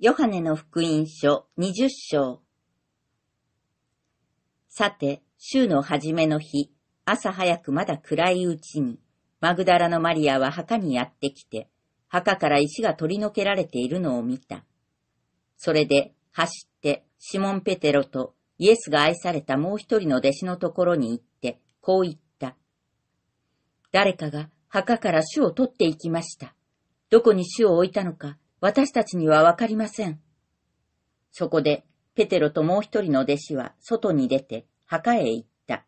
ヨハネの福音書二十章。さて、週の初めの日、朝早くまだ暗いうちに、マグダラのマリアは墓にやってきて、墓から石が取り除けられているのを見た。それで、走って、シモン・ペテロとイエスが愛されたもう一人の弟子のところに行って、こう言った。誰かが墓から主を取っていきました。どこに主を置いたのか、私たちにはわかりません。そこで、ペテロともう一人の弟子は外に出て墓へ行った。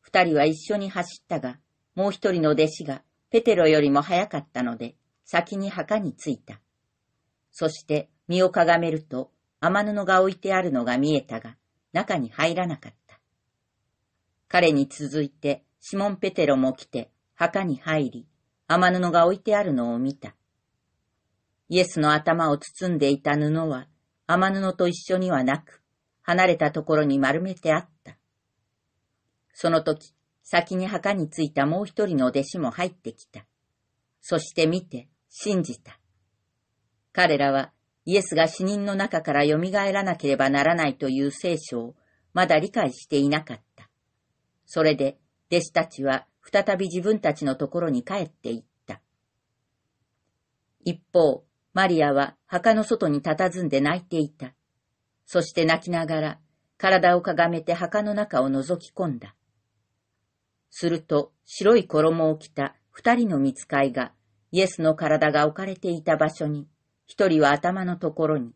二人は一緒に走ったが、もう一人の弟子がペテロよりも早かったので、先に墓に着いた。そして身をかがめると、天布が置いてあるのが見えたが、中に入らなかった。彼に続いて、シモン・ペテロも来て、墓に入り、天布が置いてあるのを見た。イエスの頭を包んでいた布は、雨布と一緒にはなく、離れたところに丸めてあった。その時、先に墓に着いたもう一人の弟子も入ってきた。そして見て、信じた。彼らは、イエスが死人の中から蘇らなければならないという聖書を、まだ理解していなかった。それで、弟子たちは、再び自分たちのところに帰っていった。一方、マリアは墓の外に佇んで泣いていた。そして泣きながら、体をかがめて墓の中を覗き込んだ。すると、白い衣を着た二人の見つかいが、イエスの体が置かれていた場所に、一人は頭のところに、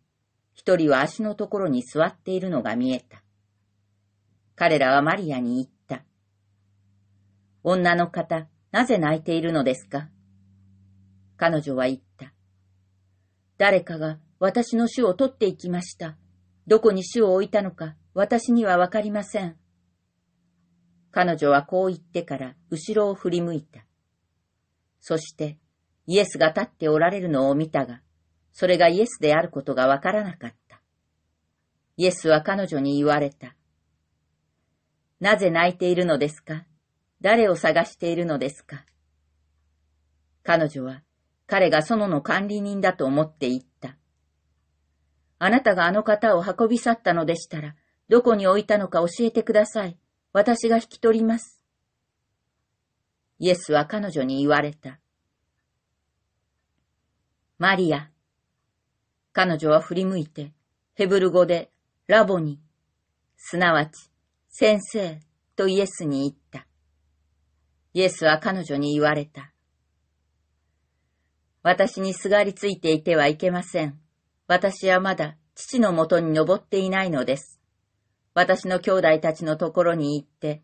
一人は足のところに座っているのが見えた。彼らはマリアに言った。女の方、なぜ泣いているのですか彼女は言った。誰かが私の種を取っていきました。どこに種を置いたのか私にはわかりません。彼女はこう言ってから後ろを振り向いた。そしてイエスが立っておられるのを見たが、それがイエスであることがわからなかった。イエスは彼女に言われた。なぜ泣いているのですか誰を探しているのですか彼女は彼が園の管理人だと思って言った。あなたがあの方を運び去ったのでしたら、どこに置いたのか教えてください。私が引き取ります。イエスは彼女に言われた。マリア。彼女は振り向いて、ヘブル語でラボに、すなわち、先生とイエスに言った。イエスは彼女に言われた。私にすがりついていてはいけません。私はまだ父のもとに登っていないのです。私の兄弟たちのところに行って、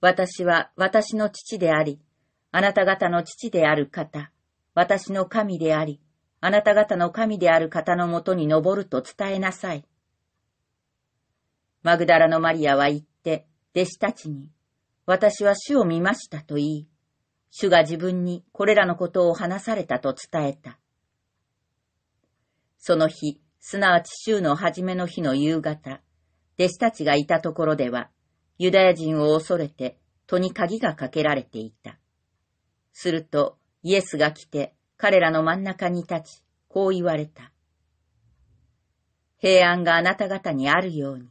私は私の父であり、あなた方の父である方、私の神であり、あなた方の神である方のもとに登ると伝えなさい。マグダラのマリアは言って、弟子たちに、私は死を見ましたと言い、主が自分にこれらのことを話されたと伝えた。その日、すなわち週の初めの日の夕方、弟子たちがいたところでは、ユダヤ人を恐れて戸に鍵がかけられていた。すると、イエスが来て彼らの真ん中に立ち、こう言われた。平安があなた方にあるように。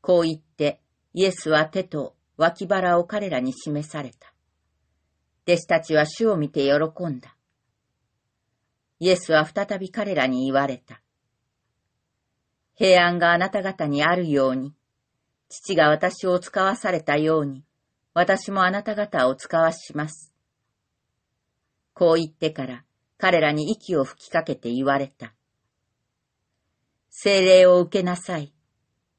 こう言って、イエスは手と脇腹を彼らに示された。弟子たちは主を見て喜んだ。イエスは再び彼らに言われた。平安があなた方にあるように、父が私を使わされたように、私もあなた方を使わします。こう言ってから彼らに息を吹きかけて言われた。精霊を受けなさい。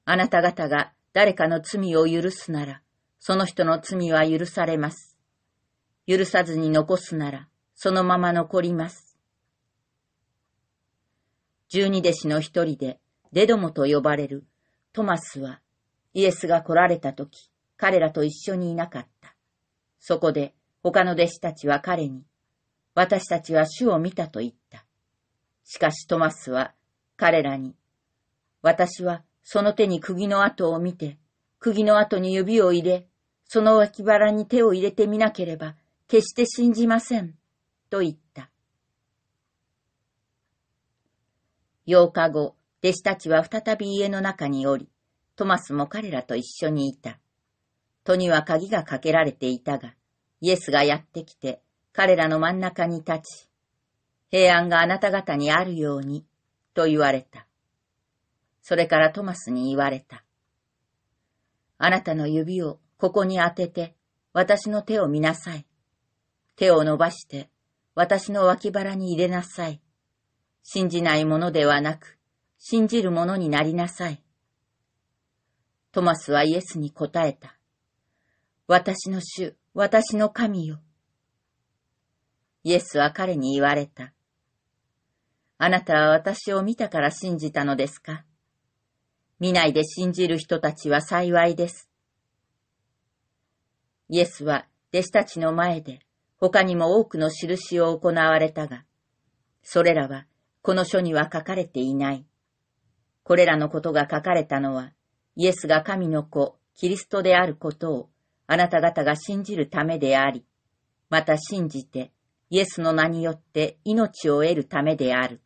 あなた方が誰かの罪を許すなら、その人の罪は許されます。許さずに残すなら、そのまま残ります。十二弟子の一人で、デドモと呼ばれるトマスは、イエスが来られた時、彼らと一緒にいなかった。そこで、他の弟子たちは彼に、私たちは主を見たと言った。しかしトマスは、彼らに、私はその手に釘の跡を見て、釘の跡に指を入れ、その脇腹に手を入れてみなければ決して信じません、と言った。8日後、弟子たちは再び家の中におり、トマスも彼らと一緒にいた。戸には鍵がかけられていたが、イエスがやってきて、彼らの真ん中に立ち、平安があなた方にあるように、と言われた。それからトマスに言われた。あなたの指をここに当てて、私の手を見なさい。手を伸ばして、私の脇腹に入れなさい。信じないものではなく、信じるものになりなさい。トマスはイエスに答えた。私の主、私の神よ。イエスは彼に言われた。あなたは私を見たから信じたのですか見ないで信じる人たちは幸いです。イエスは弟子たちの前で他にも多くの印を行われたが、それらはこの書には書かれていない。これらのことが書かれたのは、イエスが神の子、キリストであることをあなた方が信じるためであり、また信じて、イエスの名によって命を得るためである。